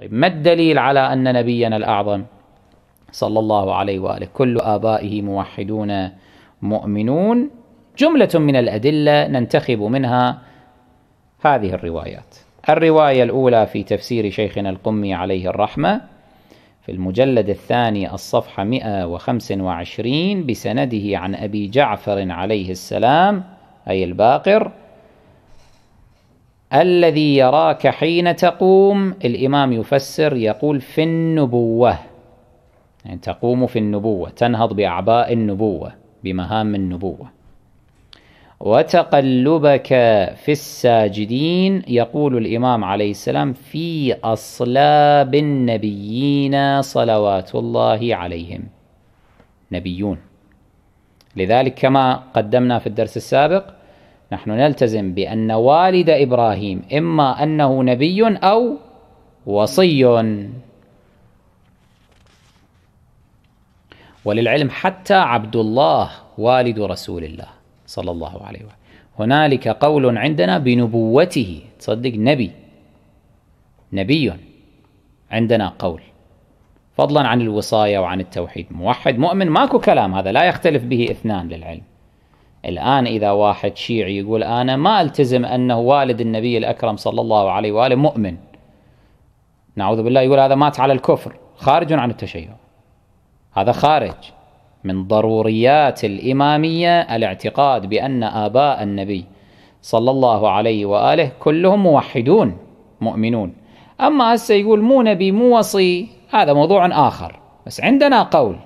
طيب ما الدليل على أن نبينا الأعظم صلى الله عليه وآله كل آبائه موحدون مؤمنون جملة من الأدلة ننتخب منها هذه الروايات الرواية الأولى في تفسير شيخنا القمي عليه الرحمة في المجلد الثاني الصفحة 125 بسنده عن أبي جعفر عليه السلام أي الباقر الذي يراك حين تقوم الإمام يفسر يقول في النبوة يعني تقوم في النبوة تنهض بأعباء النبوة بمهام النبوة وتقلبك في الساجدين يقول الإمام عليه السلام في أصلاب النبيين صلوات الله عليهم نبيون لذلك كما قدمنا في الدرس السابق نحن نلتزم بأن والد إبراهيم إما أنه نبي أو وصي وللعلم حتى عبد الله والد رسول الله صلى الله عليه وسلم هنالك قول عندنا بنبوته تصدق نبي نبي عندنا قول فضلا عن الوصاية وعن التوحيد موحد مؤمن ماكو كلام هذا لا يختلف به اثنان للعلم الآن إذا واحد شيعي يقول أنا ما ألتزم أنه والد النبي الأكرم صلى الله عليه وآله مؤمن نعوذ بالله يقول هذا مات على الكفر خارج عن التشيع هذا خارج من ضروريات الإمامية الاعتقاد بأن آباء النبي صلى الله عليه وآله كلهم موحدون مؤمنون أما هسه يقول مو نبي مو وصي هذا موضوع آخر بس عندنا قول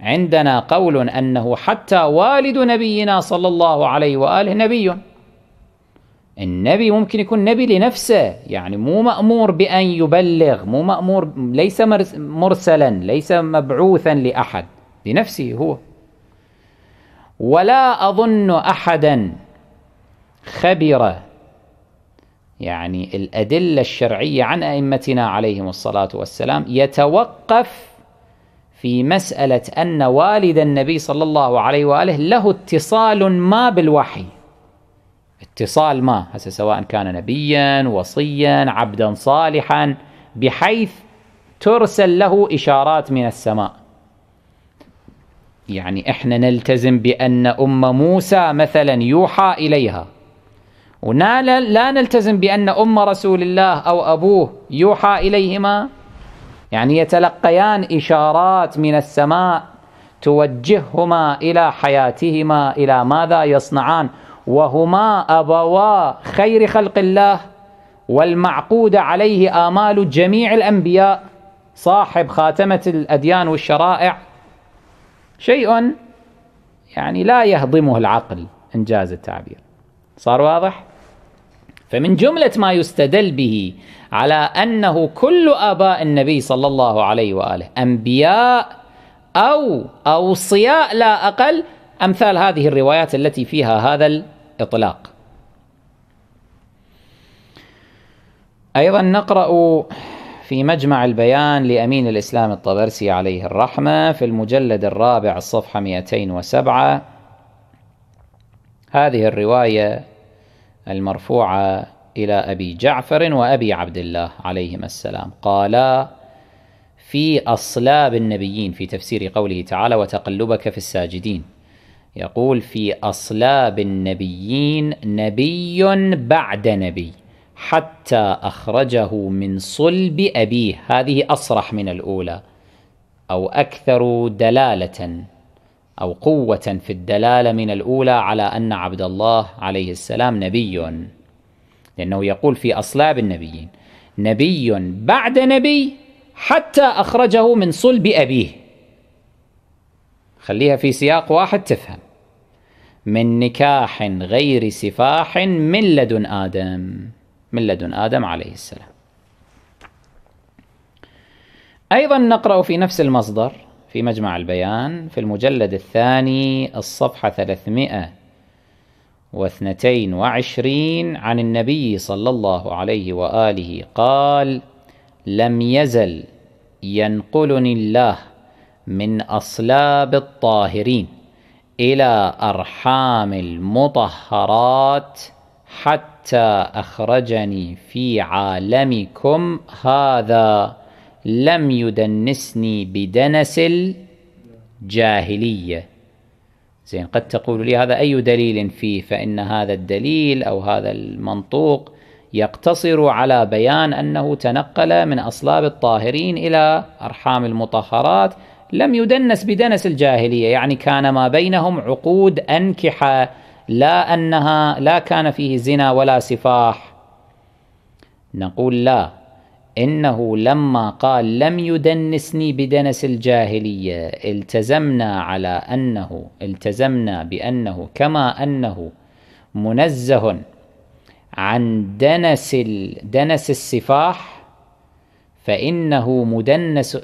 عندنا قول أنه حتى والد نبينا صلى الله عليه وآله نبي النبي ممكن يكون نبي لنفسه يعني مو مأمور بأن يبلغ مو مأمور ليس مرسلا ليس مبعوثا لأحد لنفسه هو ولا أظن أحدا خبر يعني الأدلة الشرعية عن أئمتنا عليهم الصلاة والسلام يتوقف في مسألة أن والد النبي صلى الله عليه وآله له اتصال ما بالوحي اتصال ما هسه سواء كان نبيا وصيا عبدا صالحا بحيث ترسل له إشارات من السماء يعني إحنا نلتزم بأن أم موسى مثلا يوحى إليها ولا لا نلتزم بأن أم رسول الله أو أبوه يوحى إليهما يعني يتلقيان إشارات من السماء توجههما إلى حياتهما إلى ماذا يصنعان وهما أبوا خير خلق الله والمعقود عليه آمال جميع الأنبياء صاحب خاتمة الأديان والشرائع شيء يعني لا يهضمه العقل إنجاز التعبير صار واضح؟ فمن جملة ما يستدل به على أنه كل آباء النبي صلى الله عليه وآله أنبياء أو أوصياء لا أقل أمثال هذه الروايات التي فيها هذا الإطلاق أيضا نقرأ في مجمع البيان لأمين الإسلام الطبرسي عليه الرحمة في المجلد الرابع الصفحة 207 هذه الرواية المرفوعة إلى أبي جعفر وأبي عبد الله عليهما السلام قالا في أصلاب النبيين في تفسير قوله تعالى وتقلبك في الساجدين يقول في أصلاب النبيين نبي بعد نبي حتى أخرجه من صلب أبيه هذه أصرح من الأولى أو أكثر دلالة أو قوة في الدلالة من الأولى على أن عبد الله عليه السلام نبي لأنه يقول في أصلاب النبيين نبي بعد نبي حتى أخرجه من صلب أبيه خليها في سياق واحد تفهم من نكاح غير سفاح من لدن آدم من لدن آدم عليه السلام أيضا نقرأ في نفس المصدر في مجمع البيان في المجلد الثاني الصفحة 322 عن النبي صلى الله عليه وآله قال لم يزل ينقلني الله من أصلاب الطاهرين إلى أرحام المطهرات حتى أخرجني في عالمكم هذا لم يدنسني بدنس الجاهلية زين قد تقول لي هذا أي دليل فيه فإن هذا الدليل أو هذا المنطوق يقتصر على بيان أنه تنقل من أصلاب الطاهرين إلى أرحام المطهرات لم يدنس بدنس الجاهلية يعني كان ما بينهم عقود أنكحة لا أنها لا كان فيه زنا ولا سفاح نقول لا إنه لما قال لم يدنسني بدنس الجاهلية التزمنا على أنه التزمنا بأنه كما أنه منزه عن دنس دنس السفاح فإنه مدنس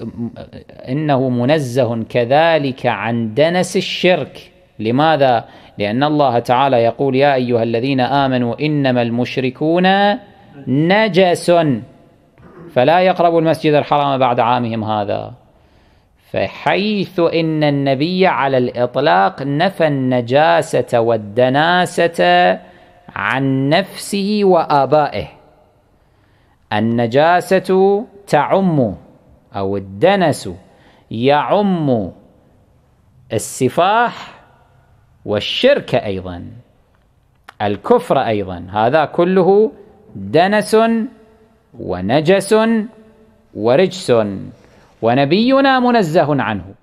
إنه منزه كذلك عن دنس الشرك لماذا؟ لأن الله تعالى يقول يا أيها الذين آمنوا إنما المشركون نجس فلا يقربوا المسجد الحرام بعد عامهم هذا فحيث إن النبي على الإطلاق نفى النجاسة والدناسة عن نفسه وآبائه النجاسة تعم أو الدنس يعم السفاح والشرك أيضا الكفر أيضا هذا كله دنس ونجس ورجس ونبينا منزه عنه